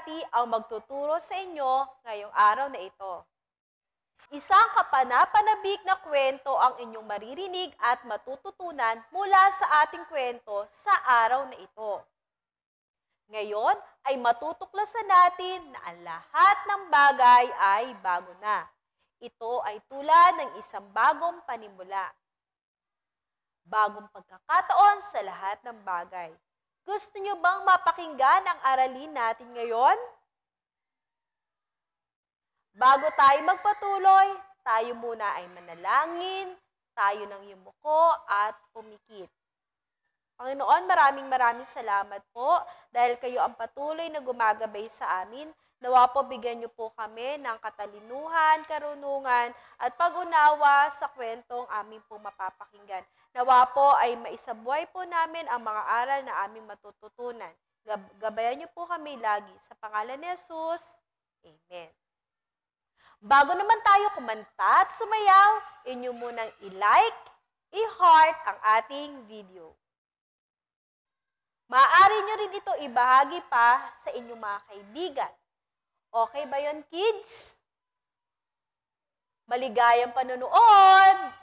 Timothy ang magtuturo sa inyo ngayong araw na ito. Isang kapanapanabik na kwento ang inyong maririnig at matututunan mula sa ating kwento sa araw na ito. Ngayon ay matutuklasan natin na ang lahat ng bagay ay bago na. Ito ay tula ng isang bagong panimula. Bagong pagkakataon sa lahat ng bagay. Gusto niyo bang mapakinggan ang aralin natin ngayon? Bago tayo magpatuloy, tayo muna ay manalangin, tayo ng yumuko at pumikit. Panginoon, maraming maraming salamat po dahil kayo ang patuloy na gumagabay sa amin. Nawa po bigyan niyo po kami ng katalinuhan, karunungan at pag-unawa sa kwentong aming po mapapakinggan. Nawa po ay maisabuhay po namin ang mga aral na aming matututunan. Gab- gabayan niyo po kami lagi. Sa pangalan ni Jesus, Amen. Bago naman tayo kumanta at sumayaw, inyo munang i-like, i-heart ang ating video. Maaari nyo rin ito ibahagi pa sa inyong mga kaibigan. Okay ba yon kids? Maligayang panonood!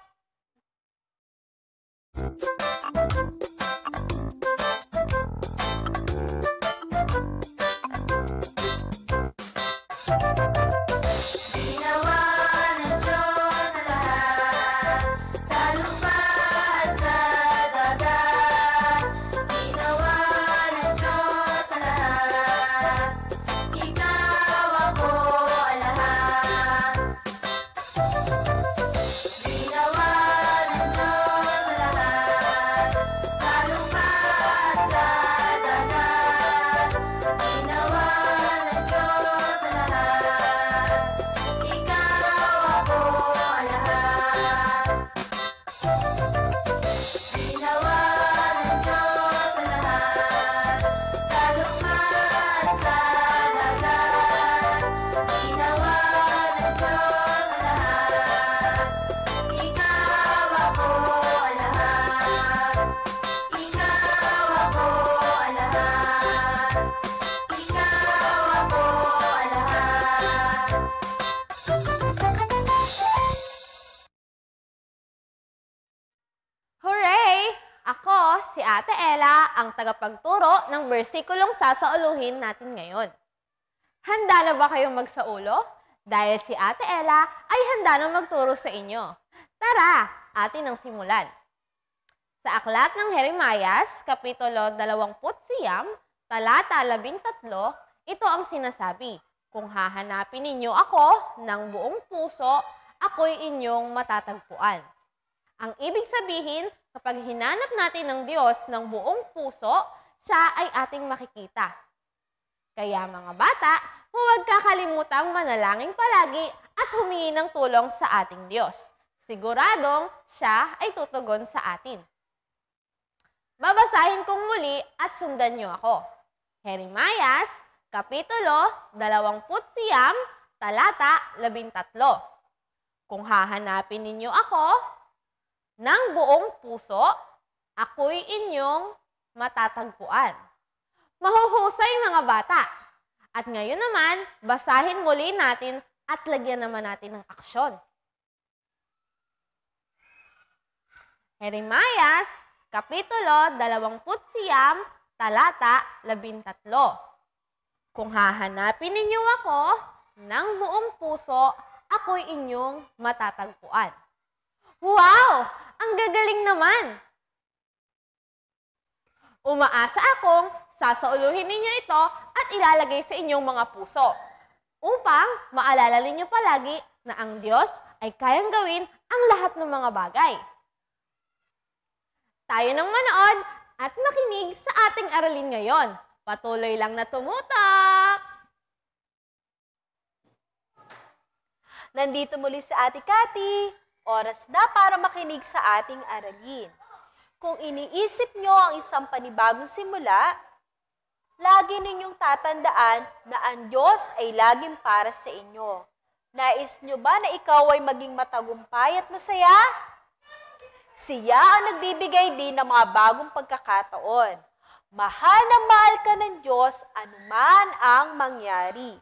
si Ate Ella ang tagapagturo ng versikulong sasauluhin natin ngayon. Handa na ba kayong magsaulo? Dahil si Ate Ella ay handa na magturo sa inyo. Tara, atin ang simulan. Sa aklat ng Jeremias, Kapitulo 29, Talata 13, ito ang sinasabi, Kung hahanapin ninyo ako ng buong puso, ako'y inyong matatagpuan. Ang ibig sabihin, Kapag hinanap natin ang Diyos ng buong puso, siya ay ating makikita. Kaya mga bata, huwag kakalimutang manalangin palagi at humingi ng tulong sa ating Diyos. Siguradong siya ay tutugon sa atin. Babasahin kong muli at sundan niyo ako. Jeremias, Kapitulo 29, Talata 13. Kung hahanapin ninyo ako, ng buong puso, ako'y inyong matatagpuan. Mahuhusay mga bata! At ngayon naman, basahin muli natin at lagyan naman natin ng aksyon. Jeremias, Kapitulo 29, Talata 13 Kung hahanapin ninyo ako ng buong puso, ako'y inyong matatagpuan. Wow! Ang gagaling naman! Umaasa akong sasauluhin ninyo ito at ilalagay sa inyong mga puso upang maalala ninyo palagi na ang Diyos ay kayang gawin ang lahat ng mga bagay. Tayo nang manood at makinig sa ating aralin ngayon. Patuloy lang na tumutok! Nandito muli si Ate Cathy Oras na para makinig sa ating aralin. Kung iniisip nyo ang isang panibagong simula, lagi ninyong tatandaan na ang Diyos ay laging para sa inyo. Nais nyo ba na ikaw ay maging matagumpay at masaya? Siya ang nagbibigay din ng mga bagong pagkakataon. Mahal na mahal ka ng Diyos anuman ang mangyari.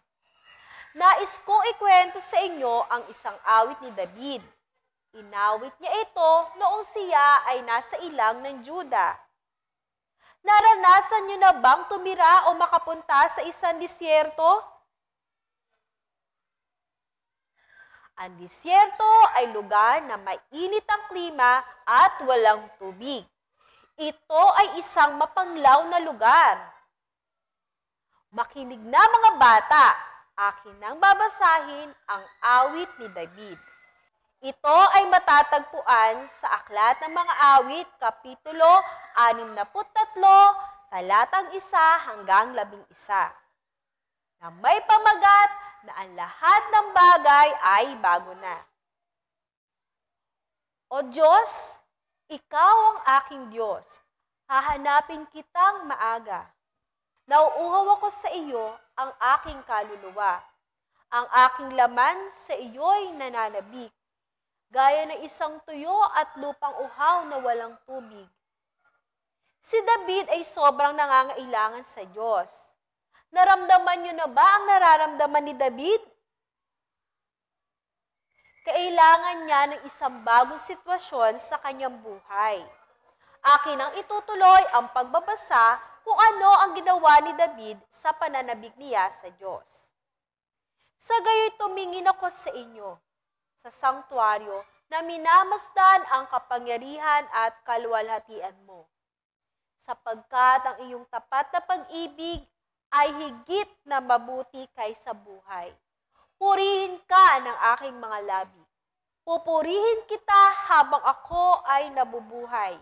Nais ko ikwento sa inyo ang isang awit ni David Inawit niya ito noong siya ay nasa ilang ng Juda. Naranasan niyo na bang tumira o makapunta sa isang disyerto? Ang disyerto ay lugar na mainit ang klima at walang tubig. Ito ay isang mapanglaw na lugar. Makinig na mga bata, akin nang babasahin ang awit ni David. Ito ay matatagpuan sa Aklat ng Mga Awit, Kapitulo 63, talatang 1 hanggang 11, na may pamagat na ang lahat ng bagay ay bago na. O Diyos, Ikaw ang aking Diyos. Hahanapin kitang maaga. Nauuhaw ako sa iyo ang aking kaluluwa. Ang aking laman sa iyo'y nananabik gaya ng isang tuyo at lupang uhaw na walang tubig. Si David ay sobrang nangangailangan sa Diyos. Naramdaman niyo na ba ang nararamdaman ni David? Kailangan niya ng isang bagong sitwasyon sa kanyang buhay. Akin ang itutuloy ang pagbabasa kung ano ang ginawa ni David sa pananabik niya sa Diyos. Sa gayo'y tumingin ako sa inyo sa sangtuaryo na minamasdan ang kapangyarihan at kaluwalhatian mo. Sapagkat ang iyong tapat na pag-ibig ay higit na mabuti kaysa buhay. Purihin ka ng aking mga labi. Pupurihin kita habang ako ay nabubuhay.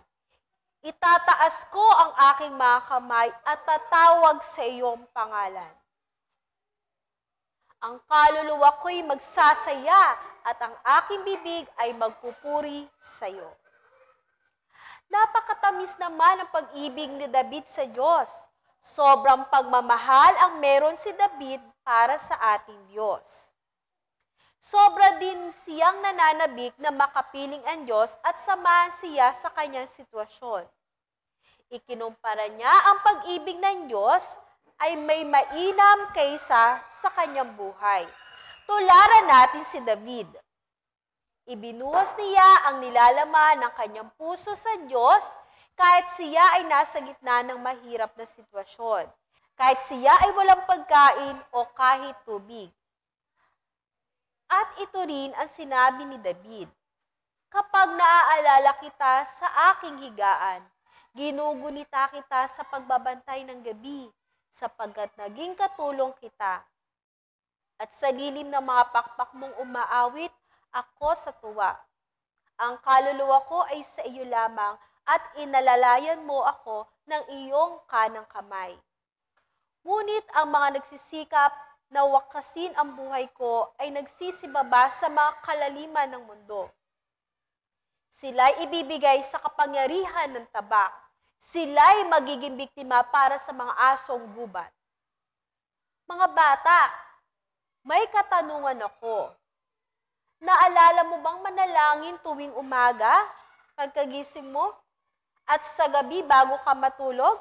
Itataas ko ang aking mga kamay at tatawag sa iyong pangalan. Ang kaluluwa ko'y magsasaya at ang aking bibig ay magpupuri sa iyo. Napakatamis naman ang pag-ibig ni David sa Diyos. Sobrang pagmamahal ang meron si David para sa ating Diyos. Sobra din siyang nananabik na makapiling ang Diyos at samahan siya sa kanyang sitwasyon. Ikinumpara niya ang pag-ibig ng Diyos ay may mainam kaysa sa kanyang buhay. Tularan natin si David. Ibinuhos niya ang nilalaman ng kanyang puso sa Diyos kahit siya ay nasa gitna ng mahirap na sitwasyon. Kahit siya ay walang pagkain o kahit tubig. At ito rin ang sinabi ni David. Kapag naaalala kita sa aking higaan, ginugunita kita sa pagbabantay ng gabi sapagkat naging katulong kita. At sa lilim ng mga pakpak mong umaawit, ako sa tuwa. Ang kaluluwa ko ay sa iyo lamang at inalalayan mo ako ng iyong kanang kamay. Ngunit ang mga nagsisikap na wakasin ang buhay ko ay nagsisibaba sa mga kalaliman ng mundo. Sila'y ibibigay sa kapangyarihan ng tabak sila'y magiging biktima para sa mga asong gubat. Mga bata, may katanungan ako. Naalala mo bang manalangin tuwing umaga, pagkagising mo, at sa gabi bago ka matulog?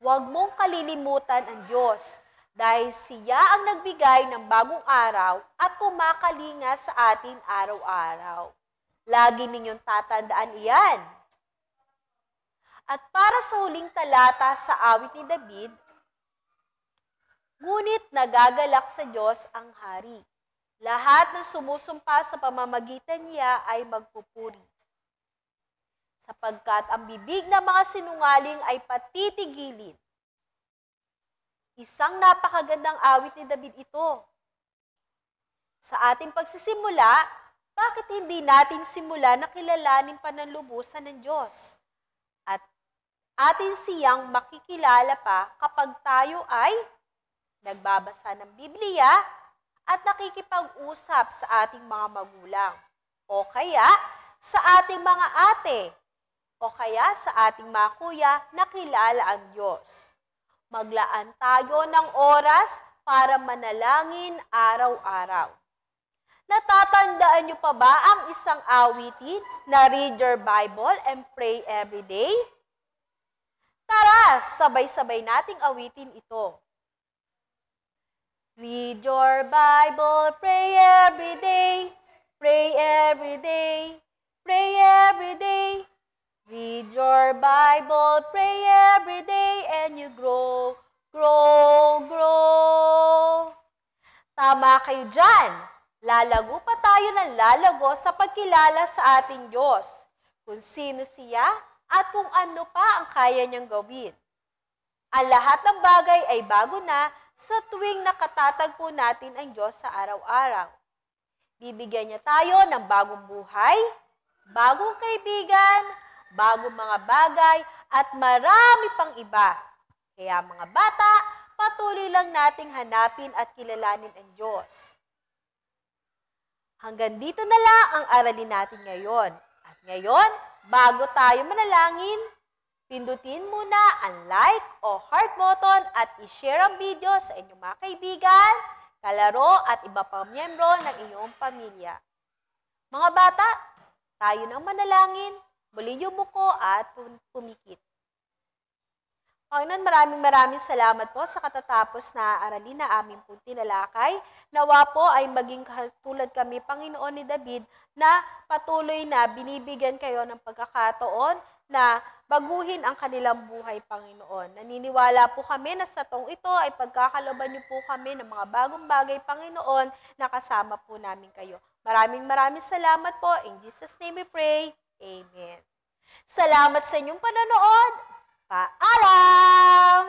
Huwag mong kalilimutan ang Diyos dahil siya ang nagbigay ng bagong araw at kumakalinga sa atin araw-araw. Lagi ninyong tatandaan iyan. At para sa huling talata sa awit ni David, Ngunit nagagalak sa Diyos ang hari. Lahat ng sumusumpa sa pamamagitan niya ay magpupuri. Sapagkat ang bibig ng mga sinungaling ay patitigilin. Isang napakagandang awit ni David ito. Sa ating pagsisimula, bakit hindi natin simula na kilalanin pananlubusan ng Diyos? At atin siyang makikilala pa kapag tayo ay nagbabasa ng Biblia at nakikipag-usap sa ating mga magulang o kaya sa ating mga ate o kaya sa ating mga kuya na kilala ang Diyos. Maglaan tayo ng oras para manalangin araw-araw. Natatandaan niyo pa ba ang isang awitin na read your Bible and pray every day? Tara, sabay-sabay nating awitin ito. Read your Bible, pray every day, pray every day, pray every day. Read your Bible, pray every day, and you grow, grow, grow. Tama kayo dyan. Lalago pa tayo ng lalago sa pagkilala sa ating Diyos. Kung sino siya, at kung ano pa ang kaya niyang gawin. Ang lahat ng bagay ay bago na sa tuwing nakatatagpo natin ang Diyos sa araw-araw. Bibigyan niya tayo ng bagong buhay, bagong kaibigan, bagong mga bagay, at marami pang iba. Kaya mga bata, patuloy lang nating hanapin at kilalanin ang Diyos. Hanggang dito na lang ang aralin natin ngayon. At ngayon, Bago tayo manalangin, pindutin muna ang like o heart button at i-share ang video sa inyong mga kaibigan, kalaro at iba pang miyembro ng iyong pamilya. Mga bata, tayo nang manalangin, muli buko at pumikit. Panginoon, maraming maraming salamat po sa katatapos na aralin na aming pong tinalakay. Nawa po ay maging katulad kami, Panginoon ni David, na patuloy na binibigyan kayo ng pagkakataon na baguhin ang kanilang buhay, Panginoon. Naniniwala po kami na sa tong ito ay pagkakaloban niyo po kami ng mga bagong bagay, Panginoon, na kasama po namin kayo. Maraming maraming salamat po. In Jesus' name we pray. Amen. Salamat sa inyong panonood. Pak Alam.